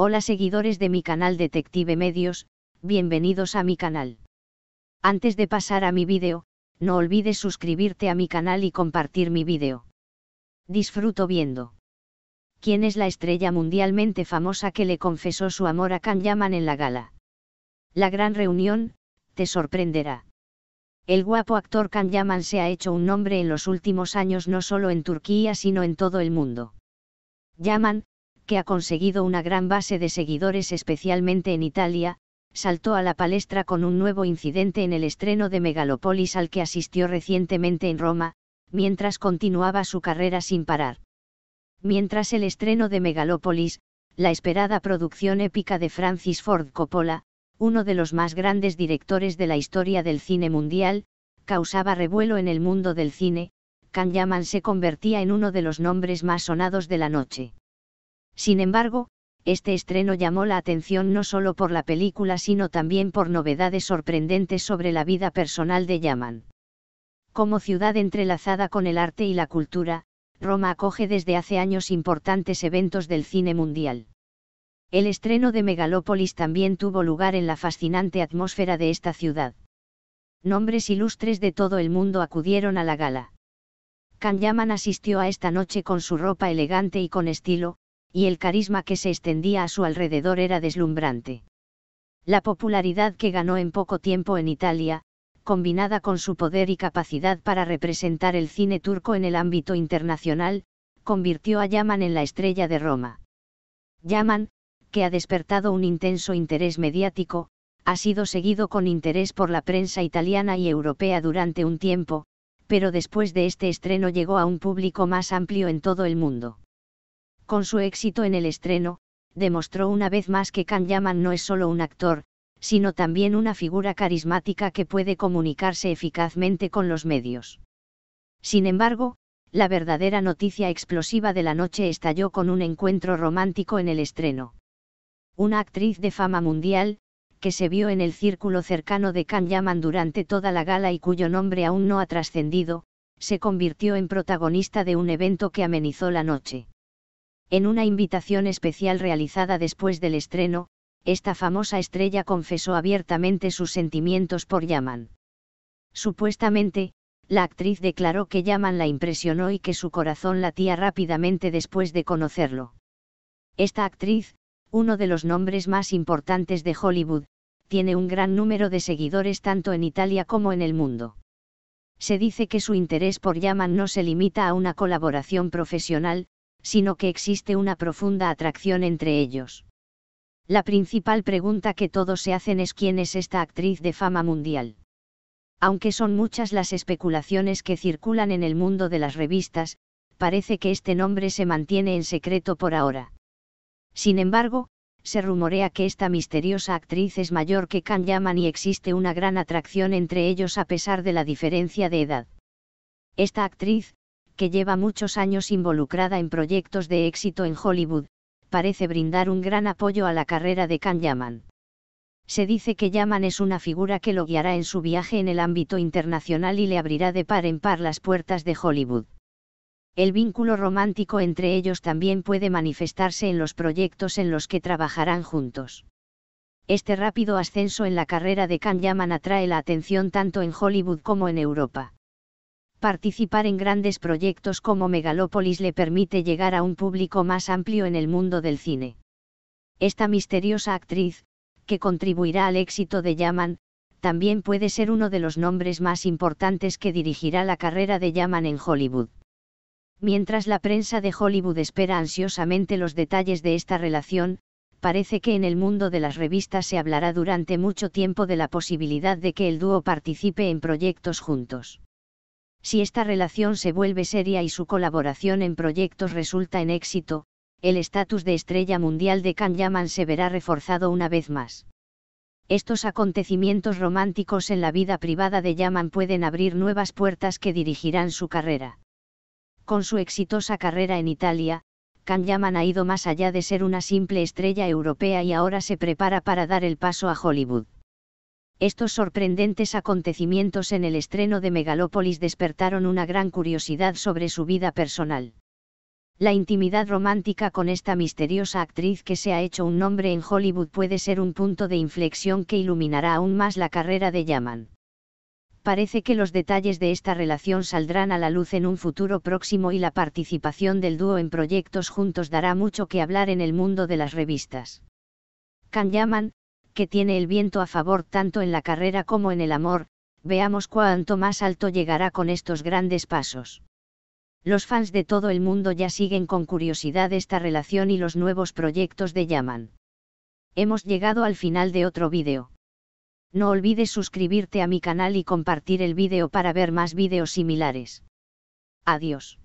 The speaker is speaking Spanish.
Hola seguidores de mi canal Detective Medios, bienvenidos a mi canal. Antes de pasar a mi vídeo, no olvides suscribirte a mi canal y compartir mi vídeo. Disfruto viendo. ¿Quién es la estrella mundialmente famosa que le confesó su amor a Can Yaman en la gala? La gran reunión, te sorprenderá. El guapo actor Can Yaman se ha hecho un nombre en los últimos años no solo en Turquía sino en todo el mundo. Yaman, que ha conseguido una gran base de seguidores especialmente en Italia, saltó a la palestra con un nuevo incidente en el estreno de Megalopolis al que asistió recientemente en Roma, mientras continuaba su carrera sin parar. Mientras el estreno de Megalopolis, la esperada producción épica de Francis Ford Coppola, uno de los más grandes directores de la historia del cine mundial, causaba revuelo en el mundo del cine, Yaman se convertía en uno de los nombres más sonados de la noche. Sin embargo, este estreno llamó la atención no solo por la película sino también por novedades sorprendentes sobre la vida personal de Yaman. Como ciudad entrelazada con el arte y la cultura, Roma acoge desde hace años importantes eventos del cine mundial. El estreno de Megalópolis también tuvo lugar en la fascinante atmósfera de esta ciudad. Nombres ilustres de todo el mundo acudieron a la gala. Yaman asistió a esta noche con su ropa elegante y con estilo, y el carisma que se extendía a su alrededor era deslumbrante. La popularidad que ganó en poco tiempo en Italia, combinada con su poder y capacidad para representar el cine turco en el ámbito internacional, convirtió a Yaman en la estrella de Roma. Yaman, que ha despertado un intenso interés mediático, ha sido seguido con interés por la prensa italiana y europea durante un tiempo, pero después de este estreno llegó a un público más amplio en todo el mundo. Con su éxito en el estreno, demostró una vez más que Kan Yaman no es solo un actor, sino también una figura carismática que puede comunicarse eficazmente con los medios. Sin embargo, la verdadera noticia explosiva de la noche estalló con un encuentro romántico en el estreno. Una actriz de fama mundial, que se vio en el círculo cercano de Kan Yaman durante toda la gala y cuyo nombre aún no ha trascendido, se convirtió en protagonista de un evento que amenizó la noche. En una invitación especial realizada después del estreno, esta famosa estrella confesó abiertamente sus sentimientos por Yaman. Supuestamente, la actriz declaró que Yaman la impresionó y que su corazón latía rápidamente después de conocerlo. Esta actriz, uno de los nombres más importantes de Hollywood, tiene un gran número de seguidores tanto en Italia como en el mundo. Se dice que su interés por Yaman no se limita a una colaboración profesional, sino que existe una profunda atracción entre ellos. La principal pregunta que todos se hacen es quién es esta actriz de fama mundial. Aunque son muchas las especulaciones que circulan en el mundo de las revistas, parece que este nombre se mantiene en secreto por ahora. Sin embargo, se rumorea que esta misteriosa actriz es mayor que kan Yaman y existe una gran atracción entre ellos a pesar de la diferencia de edad. Esta actriz, que lleva muchos años involucrada en proyectos de éxito en Hollywood, parece brindar un gran apoyo a la carrera de Khan Yaman. Se dice que Yaman es una figura que lo guiará en su viaje en el ámbito internacional y le abrirá de par en par las puertas de Hollywood. El vínculo romántico entre ellos también puede manifestarse en los proyectos en los que trabajarán juntos. Este rápido ascenso en la carrera de Khan Yaman atrae la atención tanto en Hollywood como en Europa. Participar en grandes proyectos como Megalópolis le permite llegar a un público más amplio en el mundo del cine. Esta misteriosa actriz, que contribuirá al éxito de Yaman, también puede ser uno de los nombres más importantes que dirigirá la carrera de Yaman en Hollywood. Mientras la prensa de Hollywood espera ansiosamente los detalles de esta relación, parece que en el mundo de las revistas se hablará durante mucho tiempo de la posibilidad de que el dúo participe en proyectos juntos. Si esta relación se vuelve seria y su colaboración en proyectos resulta en éxito, el estatus de estrella mundial de Can Yaman se verá reforzado una vez más. Estos acontecimientos románticos en la vida privada de Yaman pueden abrir nuevas puertas que dirigirán su carrera. Con su exitosa carrera en Italia, Can Yaman ha ido más allá de ser una simple estrella europea y ahora se prepara para dar el paso a Hollywood. Estos sorprendentes acontecimientos en el estreno de Megalópolis despertaron una gran curiosidad sobre su vida personal. La intimidad romántica con esta misteriosa actriz que se ha hecho un nombre en Hollywood puede ser un punto de inflexión que iluminará aún más la carrera de Yaman. Parece que los detalles de esta relación saldrán a la luz en un futuro próximo y la participación del dúo en proyectos juntos dará mucho que hablar en el mundo de las revistas. Can Yaman, que tiene el viento a favor tanto en la carrera como en el amor, veamos cuánto más alto llegará con estos grandes pasos. Los fans de todo el mundo ya siguen con curiosidad esta relación y los nuevos proyectos de Yaman. Hemos llegado al final de otro vídeo. No olvides suscribirte a mi canal y compartir el vídeo para ver más vídeos similares. Adiós.